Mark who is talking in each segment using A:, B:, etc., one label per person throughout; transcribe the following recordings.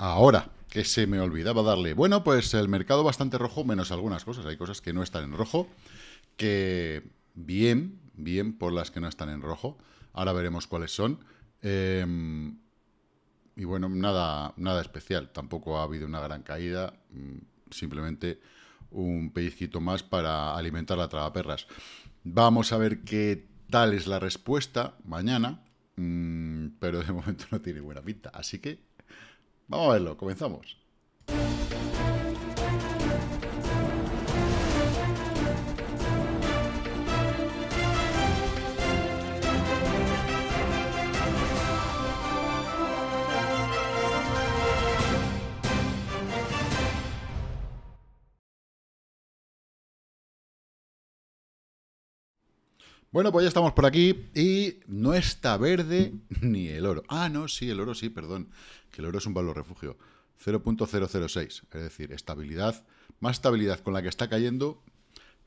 A: ahora que se me olvidaba darle. Bueno, pues el mercado bastante rojo, menos algunas cosas. Hay cosas que no están en rojo, que bien, bien por las que no están en rojo. Ahora veremos cuáles son. Em, y bueno, nada, nada especial. Tampoco ha habido una gran caída. Mm, simplemente un pellizquito más para alimentar la perras. Vamos a ver qué tal es la respuesta mañana. Mm, pero de momento no tiene buena pinta. Así que Vamos a verlo, comenzamos. Bueno, pues ya estamos por aquí y no está verde ni el oro. Ah, no, sí, el oro sí, perdón, que el oro es un valor refugio. 0.006, es decir, estabilidad, más estabilidad con la que está cayendo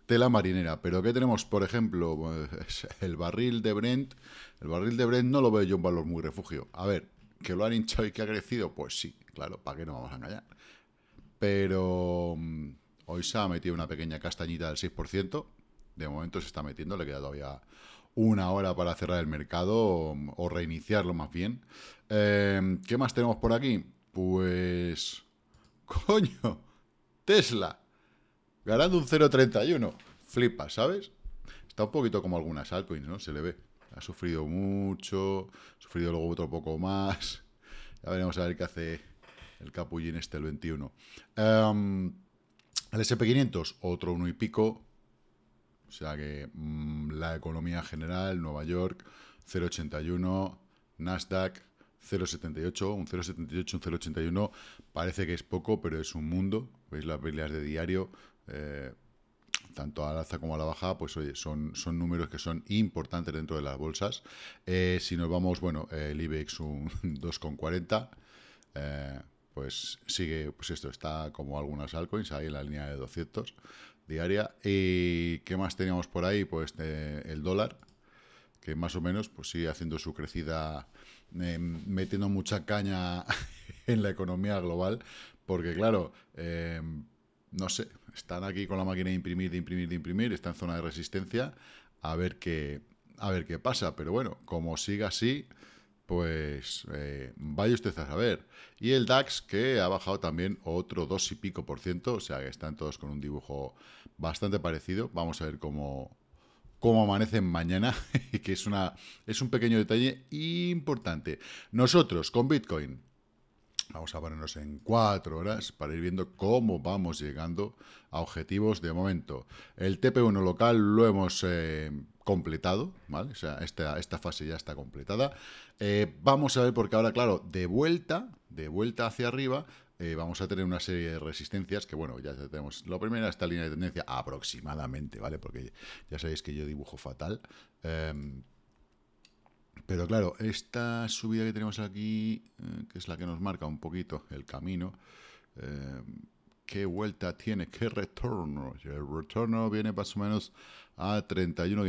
A: tela marinera. Pero ¿qué tenemos? Por ejemplo, pues, el barril de Brent. El barril de Brent no lo veo yo un valor muy refugio. A ver, que lo han hinchado y que ha crecido, pues sí, claro, ¿para qué no vamos a engañar? Pero mm, hoy se ha metido una pequeña castañita del 6% de momento se está metiendo, le queda todavía una hora para cerrar el mercado o, reiniciarlo más bien. Em, ¿Qué más tenemos por aquí? Pues... Coño, Tesla, ganando un 0,31. Flipa, ¿sabes? Está un poquito como algunas altcoins, ¿no? Se le ve. Ha sufrido mucho, ha sufrido luego otro poco más. Ya veremos a ver qué hace el capullín este, el 21. Em, el SP500, otro uno y pico. O sea que mm, la economía general, Nueva York, 0,81, Nasdaq, 0,78, un 0,78, un 0,81, parece que es poco, pero es un mundo, veis las peleas de diario, eh, tanto al la alza como a la baja, pues oye, son, son números que son importantes dentro de las bolsas. Eh, si nos vamos, bueno, el IBEX un 2,40, eh, pues sigue, pues esto está como algunas altcoins ahí en la línea de 200, diaria. ¿Y qué más teníamos por ahí? Pues eh, el dólar, que más o menos pues sigue haciendo su crecida, em, metiendo mucha caña en la economía global, porque claro, em, no sé, están aquí con la máquina de imprimir, de imprimir, de imprimir, está en zona de resistencia, a ver qué, a ver qué pasa, pero bueno, como siga así pues eh, vaya usted a saber. Y el DAX, que ha bajado también otro 2 y pico por ciento, o sea que están todos con un dibujo bastante parecido. Vamos a ver cómo, cómo amanecen mañana, que es, una, es un pequeño detalle importante. Nosotros, con Bitcoin, Vamos a ponernos en cuatro horas para ir viendo cómo vamos llegando a objetivos de momento. El TP1 local lo hemos eh, completado, ¿vale? O sea, esta, esta fase ya está completada. Eh, vamos a ver, porque ahora, claro, de vuelta, de vuelta hacia arriba, eh, vamos a tener una serie de resistencias que, bueno, ya tenemos la primera, esta línea de tendencia aproximadamente, ¿vale? Porque ya sabéis que yo dibujo fatal. Em, pero claro, esta subida que tenemos aquí, eh, que es la que nos marca un poquito el camino, eh, qué vuelta tiene, qué retorno. El retorno viene más o menos a 31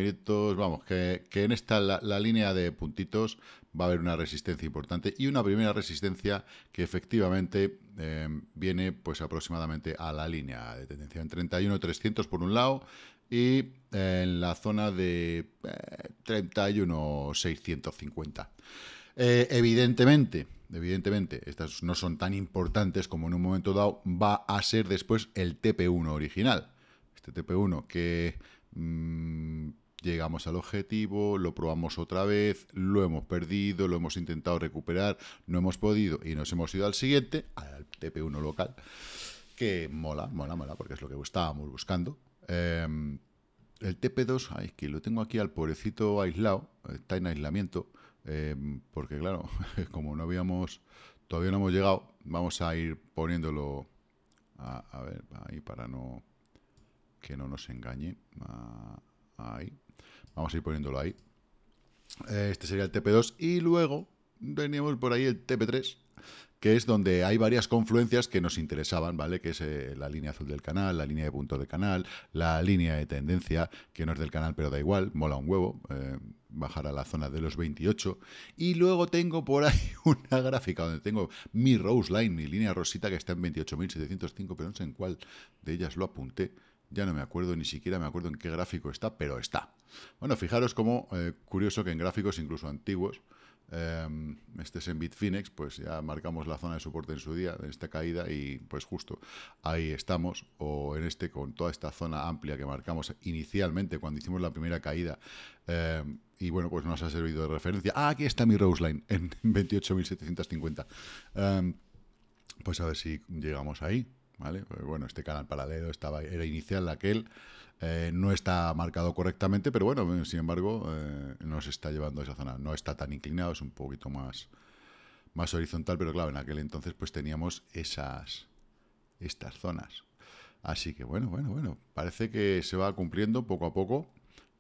A: Vamos, que, en esta la, línea de puntitos va a haber una resistencia importante y una primera resistencia que efectivamente eh, viene pues aproximadamente a la línea de tendencia en 31.300 por un lado y eh, en la zona de 31.650. Eh, evidentemente, evidentemente, estas no son tan importantes como en un momento dado va a ser después el TP1 original. Este TP1 que mm, llegamos al objetivo, lo probamos otra vez, lo hemos perdido, lo hemos intentado recuperar, no hemos podido y nos hemos ido al siguiente, al TP1 local, que mola, mola, mola, porque es lo que estábamos buscando. Em, el TP2, que lo tengo aquí al pobrecito aislado, está en aislamiento. Eh, porque claro, como no habíamos, todavía no hemos llegado, vamos a ir poniéndolo, a, ver, ahí para no, que no nos engañe, ahí, vamos a ir poniéndolo ahí, eh, este sería el TP2 y luego veníamos por ahí el TP3, que es donde hay varias confluencias que nos interesaban, ¿vale? Que es eh, la línea azul del canal, la línea de punto de canal, la línea de tendencia, que no es del canal, pero da igual, mola un huevo. Eh, bajar a la zona de los 28 y luego tengo por ahí una gráfica donde tengo mi rose line, mi línea rosita que está en 28.705, pero no sé en cuál de ellas lo apunté, ya no me acuerdo, ni siquiera me acuerdo en qué gráfico está, pero está. Bueno, fijaros como eh, curioso que en gráficos incluso antiguos, Em, este es en Bitfinex, pues ya marcamos la zona de soporte en su día, en esta caída, y pues justo ahí estamos, o en este con toda esta zona amplia que marcamos inicialmente cuando hicimos la primera caída, em, y bueno, pues nos ha servido de referencia. Ah, aquí está mi Rose Line en 28.750. Em, pues a ver si llegamos ahí. ¿vale? Pues bueno, este canal paralelo estaba, era inicial aquel, eh, no está marcado correctamente, pero bueno, eh, sin embargo, eh, nos está llevando a esa zona. No está tan inclinado, es un poquito más, más horizontal, pero claro, en aquel entonces pues teníamos esas, estas zonas. Así que bueno, bueno, bueno, parece que se va cumpliendo poco a poco.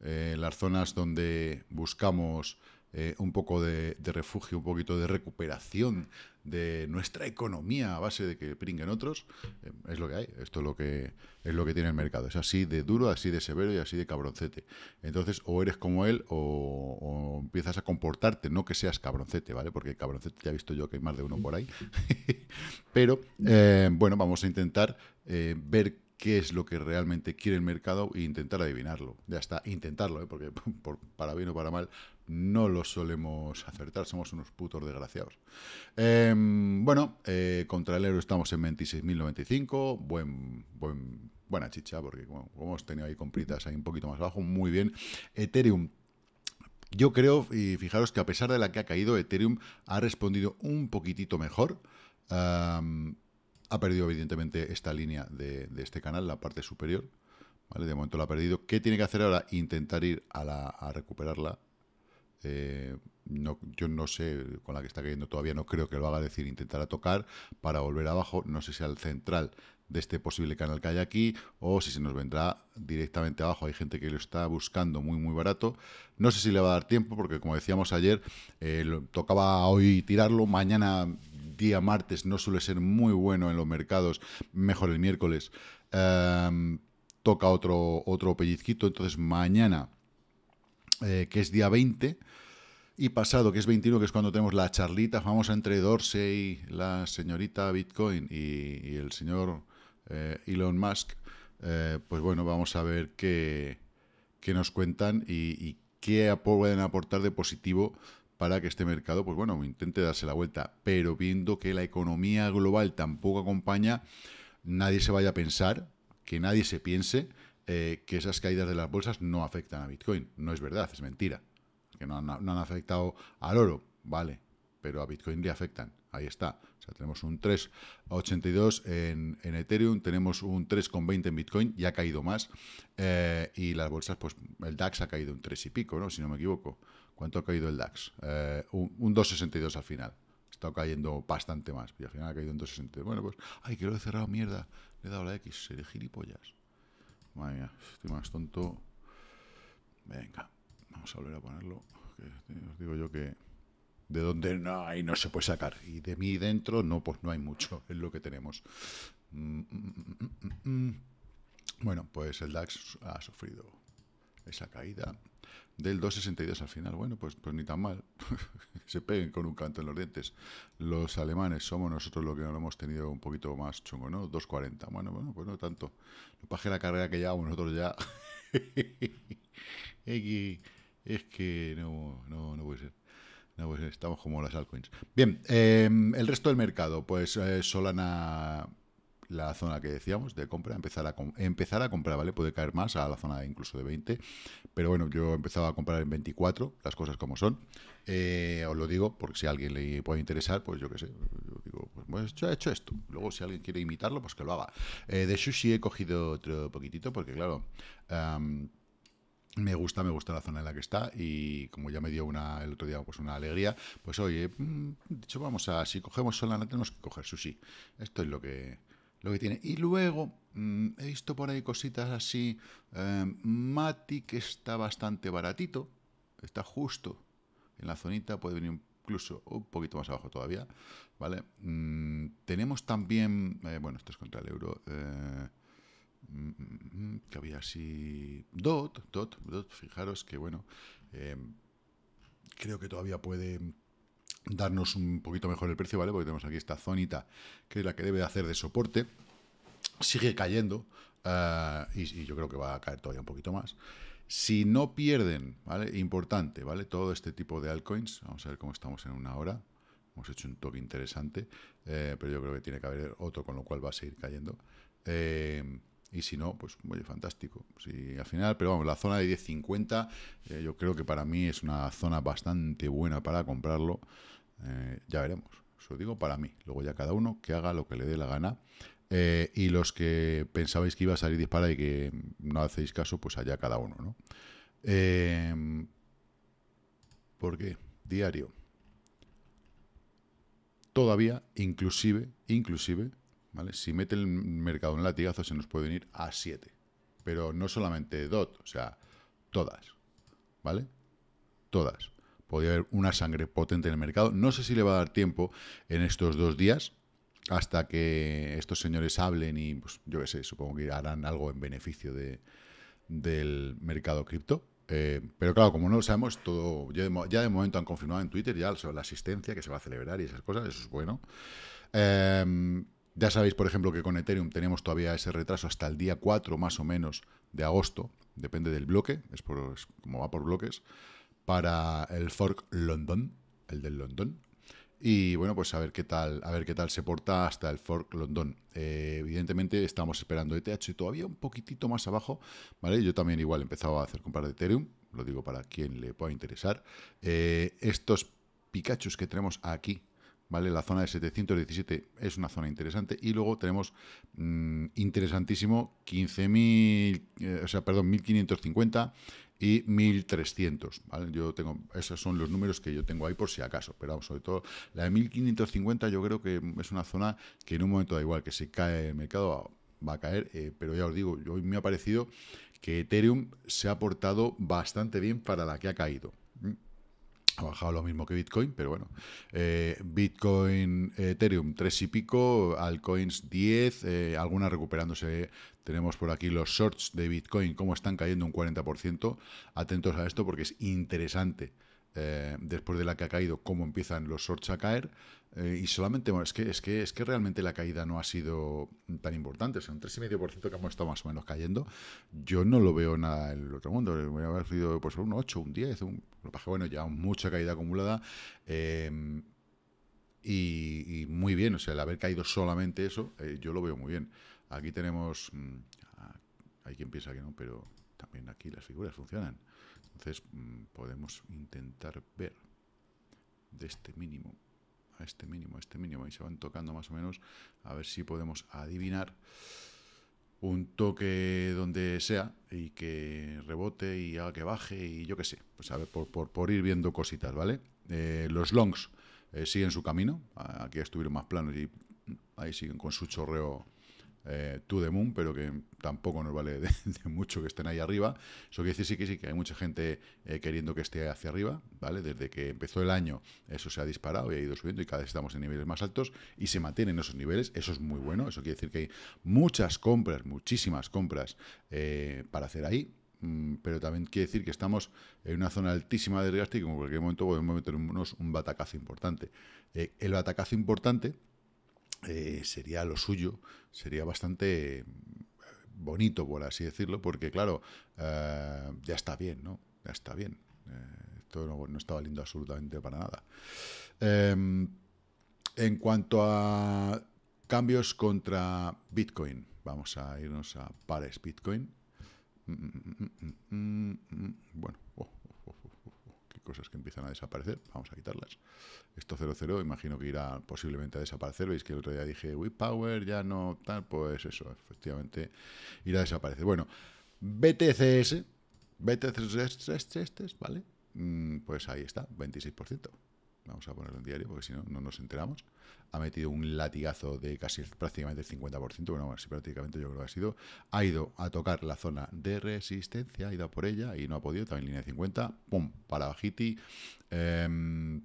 A: las zonas donde buscamos eh, un poco de, refugio, un poquito de recuperación de nuestra economía a base de que pringuen otros, eh, es lo que hay, esto es lo que, es lo que tiene el mercado, es así de duro, así de severo y así de cabroncete. Entonces, o eres como él o, empiezas a comportarte, no que seas cabroncete, ¿vale? Porque cabroncete ya he visto yo que hay más de uno por ahí. Pero, eh, bueno, vamos a intentar ver qué es lo que realmente quiere el mercado e intentar adivinarlo. Ya está, intentarlo, porque para bien o para mal no lo solemos acertar, somos unos putos desgraciados. Em, bueno, eh, contra el euro estamos en 26.095, buen, buen, buena chicha, porque hemos tenido ahí compritas ahí un poquito más abajo, muy bien. Ethereum yo creo, y fijaros que a pesar de la que ha caído, Ethereum ha respondido un poquitito mejor. ha perdido, evidentemente, esta línea de, este canal, la parte superior. ¿vale? De momento la ha perdido. ¿Qué tiene que hacer ahora? Intentar ir a recuperarla eh, no, yo no sé, con la que está cayendo todavía, no creo que lo haga decir, intentará tocar para volver abajo, no sé si al central de este posible canal que hay aquí o si se nos vendrá directamente abajo. Hay gente que lo está buscando muy muy barato. No sé si le va a dar tiempo porque como decíamos ayer, eh, tocaba hoy tirarlo, mañana día martes no suele ser muy bueno en los mercados, mejor el miércoles. Em, toca otro, otro pellizquito, entonces mañana eh, que es día 20, y pasado, que es 21, que es cuando tenemos la charlita famosa entre Dorsey, la señorita Bitcoin y, el señor eh, Elon Musk, eh, pues bueno, vamos a ver qué, nos cuentan y, y qué pueden aportar de positivo para que este mercado, pues bueno, intente darse la vuelta. Pero viendo que la economía global tampoco acompaña, nadie se vaya a pensar, que nadie se piense eh, que esas caídas de las bolsas no afectan a Bitcoin. No es verdad, es mentira. Que no, han afectado al oro, vale, pero a Bitcoin le afectan. Ahí está. O sea, tenemos un 3,82 en, en Ethereum, tenemos un 3,20 en Bitcoin, ya ha caído más. Eh, y las bolsas, pues el DAX ha caído un 3 y pico, ¿no? Si no me equivoco. ¿Cuánto ha caído el DAX? Eh, un, 2,62 al final. Está cayendo bastante más. Y al final ha caído un 2,62. Bueno, pues, ay, que lo he cerrado, mierda. Le he dado la X, seré gilipollas. Vaya, mía, estoy más tonto. Venga, vamos a volver a ponerlo. os digo yo que de dónde? no hay no se puede sacar. Y de mí dentro, no, pues no hay mucho. Es lo que tenemos. Mm, mm, mm, bueno, pues el DAX ha sufrido esa caída del 2,62 al final. Bueno, pues, pues ni tan mal. Se peguen con un canto en los dientes. Los alemanes somos nosotros los que lo hemos tenido un poquito más chungo, ¿no? 2,40. Bueno, bueno, pues no tanto. Lo paje la carrera que llevamos nosotros ya. es que no, no, no puede ser. estamos como las altcoins. Bien, eh, el resto del mercado, pues eh, Solana la zona que decíamos de compra, empezar a, empezar a comprar, ¿vale? Puede caer más a la zona incluso de 20, pero bueno, yo he empezado a comprar en 24, las cosas como son. Eh, os lo digo, porque si a alguien le puede interesar, pues yo qué sé, yo digo, pues, pues yo he hecho esto. Luego, si alguien quiere imitarlo, pues que lo haga. Eh, de sushi he cogido otro poquitito, porque claro... me gusta, me gusta la zona en la que está y como ya me dio una el otro día pues una alegría, pues oye, mm, de hecho vamos a, si cogemos sola tenemos que coger sushi. Esto es lo que lo que tiene. Y luego mm, he visto por ahí cositas así. Eh, que está bastante baratito. Está justo en la zonita. Puede venir incluso un poquito más abajo todavía. ¿Vale? Mm, tenemos también. Eh, bueno, esto es contra el euro. Eh, mm, que había así. Dot, dot, dot. Fijaros que bueno. Eh, creo que todavía puede darnos un poquito mejor el precio, ¿vale? Porque tenemos aquí esta zonita, que es la que debe hacer de soporte. Sigue cayendo, eh, y, yo creo que va a caer todavía un poquito más. Si no pierden, ¿vale? Importante, ¿vale? Todo este tipo de altcoins, vamos a ver cómo estamos en una hora. Hemos hecho un toque interesante, eh, pero yo creo que tiene que haber otro, con lo cual va a seguir cayendo. Eh, y si no, pues oye, fantástico. Si al final, pero vamos, la zona de 10.50 eh, yo creo que para mí es una zona bastante buena para comprarlo. Eh, ya veremos. Eso lo digo para mí. Luego ya cada uno que haga lo que le dé la gana. Eh, y los que pensabais que iba a salir disparada y que no hacéis caso, pues allá cada uno, ¿no? ¿Por qué? Diario. Todavía, inclusive, inclusive, ¿vale? Si mete el mercado un latigazo se nos puede venir a 7. Pero no solamente DOT, o sea, todas, ¿vale? Todas. Podría haber una sangre potente en el mercado. No sé si le va a dar tiempo en estos dos días hasta que estos señores hablen y, pues, yo qué sé, supongo que harán algo en beneficio de, del mercado cripto. Eh, pero claro, como no lo sabemos, todo ya de, momento han confirmado en Twitter ya sobre la asistencia que se va a celebrar y esas cosas, eso es bueno. Eh, ya sabéis, por ejemplo, que con Ethereum tenemos todavía ese retraso hasta el día 4 más o menos de agosto, depende del bloque, es, como va por bloques, para el fork London, el del London. Y bueno, pues a ver qué tal, a ver qué tal se porta hasta el fork London. Eh, evidentemente estamos esperando ETH todavía un poquitito más abajo, ¿vale? Yo también igual he empezado a hacer comprar de Ethereum, lo digo para quien le pueda interesar. Eh, estos Pikachu que tenemos aquí ¿vale? La zona de 717 es una zona interesante y luego tenemos mm, interesantísimo 15.000, eh, o sea, perdón, 1.550 y 1.300, ¿vale? Yo tengo, esos son los números que yo tengo ahí por si acaso, pero sobre todo la de 1.550 yo creo que es una zona que en un momento da igual, que se cae el mercado va a caer, eh, pero ya os digo, hoy me ha parecido que Ethereum se ha portado bastante bien para la que ha caído. ¿Mm? ha bajado lo mismo que Bitcoin, pero bueno. Eh, Bitcoin, Ethereum, tres y pico, altcoins 10, eh, algunas recuperándose. Tenemos por aquí los shorts de Bitcoin, cómo están cayendo un 40%. Atentos a esto porque es interesante eh, después de la que ha caído, cómo empiezan los shorts a caer. Eh, y solamente, es que, es, que, es que realmente la caída no ha sido tan importante. O sea, un 3,5% que hemos estado más o menos cayendo. Yo no lo veo nada en el otro mundo. Eh, a haber sido pues, un 8, un 10. Un, bueno, ya mucha caída acumulada. Em, y, muy bien, o sea, el haber caído solamente eso, yo lo veo muy bien. Aquí tenemos. Mm, hay quien piensa que no, pero también aquí las figuras funcionan. Entonces mm, podemos intentar ver de este mínimo a este mínimo, a este mínimo, ahí se van tocando más o menos, a ver si podemos adivinar un toque donde sea y que rebote y haga que baje y yo qué sé, pues a ver, por, por, ir viendo cositas, ¿vale? Eh, los longs eh, siguen su camino, aquí estuvieron más planos y ahí siguen con su chorreo eh, to the moon, pero que tampoco nos vale de, mucho que estén ahí arriba. Eso quiere decir sí que sí, que hay mucha gente eh, queriendo que esté hacia arriba, ¿vale? Desde que empezó el año eso se ha disparado y ha ido subiendo y cada vez estamos en niveles más altos y se mantienen esos niveles, eso es muy bueno, eso quiere decir que hay muchas compras, muchísimas compras eh, para hacer ahí, mm, pero también quiere decir que estamos en una zona altísima de desgaste y que en cualquier momento podemos meternos un batacazo importante. el batacazo importante eh, sería lo suyo, sería bastante mm, bonito, por así decirlo, porque claro, eh, ya está bien, ¿no? Ya está bien. Eh, esto no, estaba lindo absolutamente para nada. Em, en cuanto a cambios contra Bitcoin, vamos a irnos a pares Bitcoin. bueno, cosas que empiezan a desaparecer, vamos a quitarlas. Esto 00 imagino que irá posiblemente a desaparecer, veis que el otro día dije power ya no tal, pues eso, efectivamente irá a desaparecer. Bueno, BTCS, BTCS, ¿vale? Mm, pues ahí está, 26% vamos a ponerlo en diario porque si no, no nos enteramos, ha metido un latigazo de casi prácticamente el 50%, bueno, sí prácticamente yo creo que ha sido, ha ido a tocar la zona de resistencia, ha ido por ella y no ha podido, también línea de 50, pum, para bajiti, eh,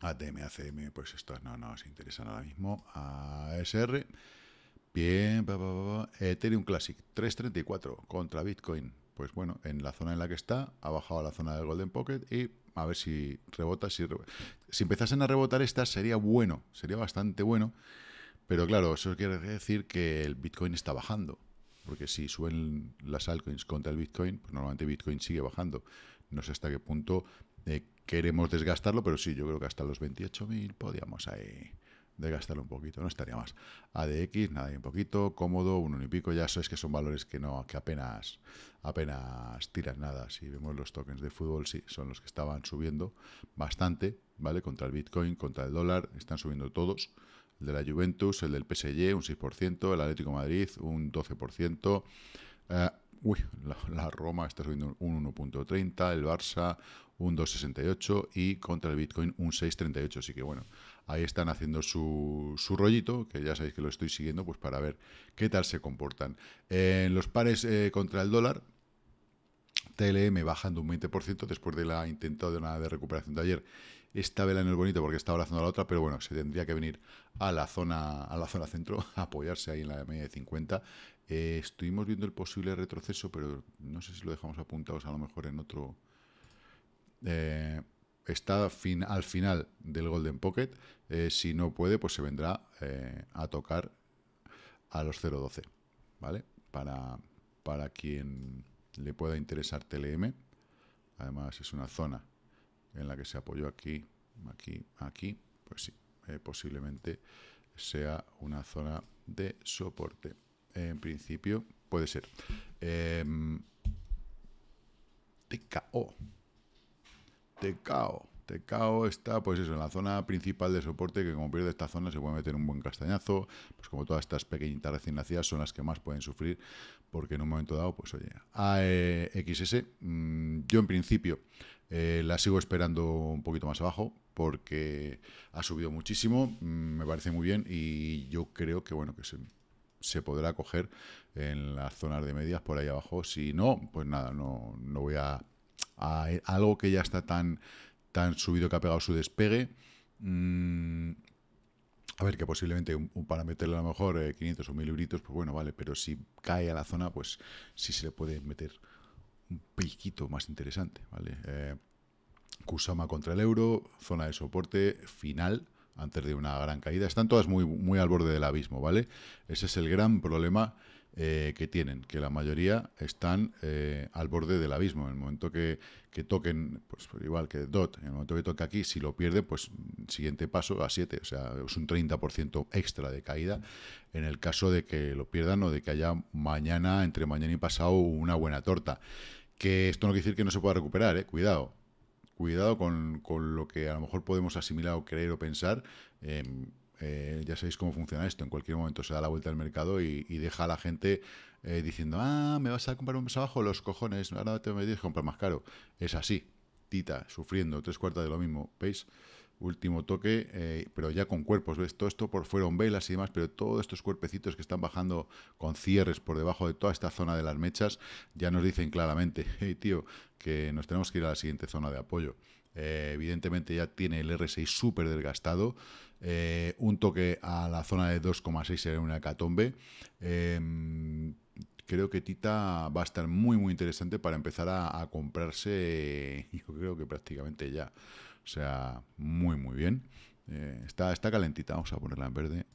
A: ATM, ACM, pues esto no nos interesa interesan ahora mismo, ASR, bien, Ethereum Classic, 334 contra Bitcoin, pues bueno, en la zona en la que está, ha bajado la zona del Golden Pocket y a ver si rebota. Si, si empezasen a rebotar estas sería bueno, sería bastante bueno, pero claro, eso quiere decir que el Bitcoin está bajando, porque si suben las altcoins contra el Bitcoin, pues normalmente Bitcoin sigue bajando. No sé hasta qué punto eh, queremos desgastarlo, pero sí, yo creo que hasta los 28.000 podíamos ahí de gastar un poquito, no estaría más. ADX, nada, un poquito, cómodo, un uno y pico, ya sabes que son valores que no, que apenas, apenas tiran nada. Si vemos los tokens de fútbol, sí, son los que estaban subiendo bastante, ¿vale? Contra el Bitcoin, contra el dólar, están subiendo todos. El de la Juventus, el del PSG, un 6%, el Atlético Madrid, un 12%. Eh, uy, la, la, Roma está subiendo un 1.30, el Barça un 2,68 y contra el Bitcoin un 6,38. Así que bueno, ahí están haciendo su, su, rollito, que ya sabéis que lo estoy siguiendo, pues para ver qué tal se comportan. En los pares eh, contra el dólar, TLM bajando un 20% después de la intentada de recuperación de ayer. Esta vela en el bonito porque está abrazando a la otra, pero bueno, se tendría que venir a la zona, a la zona centro, apoyarse ahí en la media de 50. Eh, estuvimos viendo el posible retroceso, pero no sé si lo dejamos apuntados a lo mejor en otro, eh, está fin, al final del Golden Pocket. Eh, si no puede, pues se vendrá eh, a tocar a los 0.12, ¿vale? Para, para quien le pueda interesar TLM. Además, es una zona en la que se apoyó aquí, aquí, aquí. Pues sí, posiblemente sea una zona de soporte. En principio, puede ser. Em, TKO. Tecao. Tecao está, pues eso, en la zona principal de soporte, que como pierde esta zona se puede meter un buen castañazo, pues como todas estas pequeñitas recién nacidas son las que más pueden sufrir, porque en un momento dado, pues oye, AXS, e XS, mm, yo en principio eh, la sigo esperando un poquito más abajo, porque ha subido muchísimo, mm, me parece muy bien, y yo creo que, bueno, que se, podrá coger en las zonas de medias por ahí abajo, si no, pues nada, no, no voy a algo que ya está tan, tan subido que ha pegado su despegue. Mm, a ver, que posiblemente un, para meterle a lo mejor 500 eh, o 1000 libritos, pues bueno, vale, pero si cae a la zona, pues si se le puede meter un piquito más interesante, ¿vale? Eh, Kusama contra el euro, zona de soporte final antes de una gran caída. Están todas muy, muy al borde del abismo, ¿vale? Ese es el gran problema eh, que tienen, que la mayoría están eh, al borde del abismo. En el momento que, toquen, pues igual que DOT, en el momento que toque aquí, si lo pierde, pues siguiente paso a 7, o sea, es un 30% extra de caída en el caso de que lo pierdan o de que haya mañana, entre mañana y pasado, una buena torta. Que esto no quiere decir que no se pueda recuperar, ¿eh? cuidado. Cuidado con, lo que a lo mejor podemos asimilar o creer o pensar. Em, eh, ya sabéis cómo funciona esto, en cualquier momento se da la vuelta al mercado y, deja a la gente eh, diciendo, ah, me vas a comprar un mes abajo, los cojones, ahora te me a comprar más caro. Es así, tita, sufriendo, tres cuartas de lo mismo, ¿veis? Último toque, eh, pero ya con cuerpos, ¿ves? Todo esto por fueron velas y demás, pero todos estos cuerpecitos que están bajando con cierres por debajo de toda esta zona de las mechas, ya nos dicen claramente, hey tío, que nos tenemos que ir a la siguiente zona de apoyo. evidentemente ya tiene el R6 súper desgastado, eh, un toque a la zona de 2,6 será una hecatombe. Em, creo que Tita va a estar muy, muy interesante para empezar a, comprarse, eh, yo creo que prácticamente ya. O sea, muy, muy bien. Eh, está, está calentita, vamos a ponerla en verde.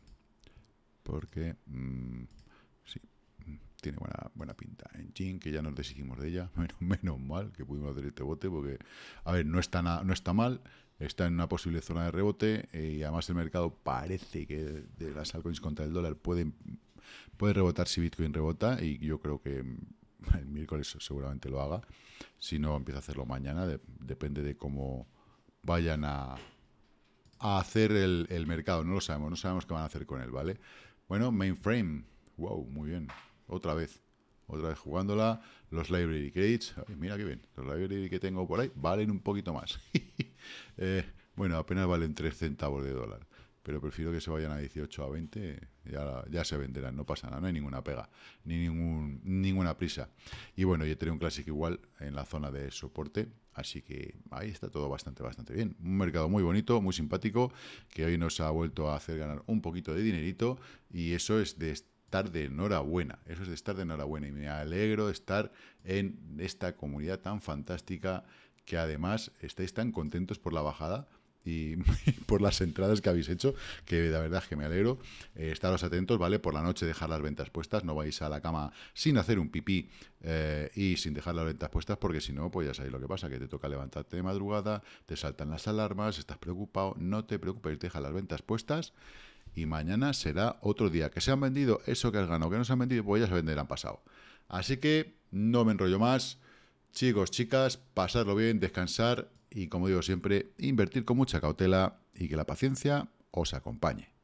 A: Porque... Mm, tiene buena, buena pinta. En Chin, que ya nos deshicimos de ella, menos, mal que pudimos hacer este bote, porque, a ver, no está, no está mal, está en una posible zona de rebote, eh, y además el mercado parece que de las altcoins contra el dólar pueden, puede rebotar si Bitcoin rebota, y yo creo que mm, el miércoles seguramente lo haga, si no empieza a hacerlo mañana, depende de cómo vayan a, hacer el, el mercado, no lo sabemos, no sabemos qué van a hacer con él, ¿vale? Bueno, mainframe, wow, muy bien otra vez. Otra vez jugándola. Los library crates. mira qué bien. Los library que tengo por ahí valen un poquito más. Eh, bueno, apenas valen 3 centavos de dólar. Pero prefiero que se vayan a 18 a 20. Ya, se venderán. No pasa nada. No hay ninguna pega. Ni ningún, ninguna prisa. Y bueno, yo tenía un Classic igual en la zona de soporte. Así que ahí está todo bastante, bastante bien. Un mercado muy bonito, muy simpático, que hoy nos ha vuelto a hacer ganar un poquito de dinerito y eso es de estar de enhorabuena, eso es de estar de enhorabuena y me alegro de estar en esta comunidad tan fantástica que además estáis tan contentos por la bajada y, por las entradas que habéis hecho, que la verdad es que me alegro. Eh, estaros atentos, ¿vale? Por la noche dejar las ventas puestas, no vais a la cama sin hacer un pipí eh, y sin dejar las ventas puestas, porque si no, pues ya sabéis lo que pasa, que te toca levantarte de madrugada, te saltan las alarmas, estás preocupado, no te preocupes, deja las ventas puestas y mañana será otro día. Que se han vendido eso que has ganado, que no se han vendido, pues ya se venderán pasado. Así que no me enrollo más. Chicos, chicas, pasarlo bien, descansar y, como digo siempre, invertir con mucha cautela y que la paciencia os acompañe.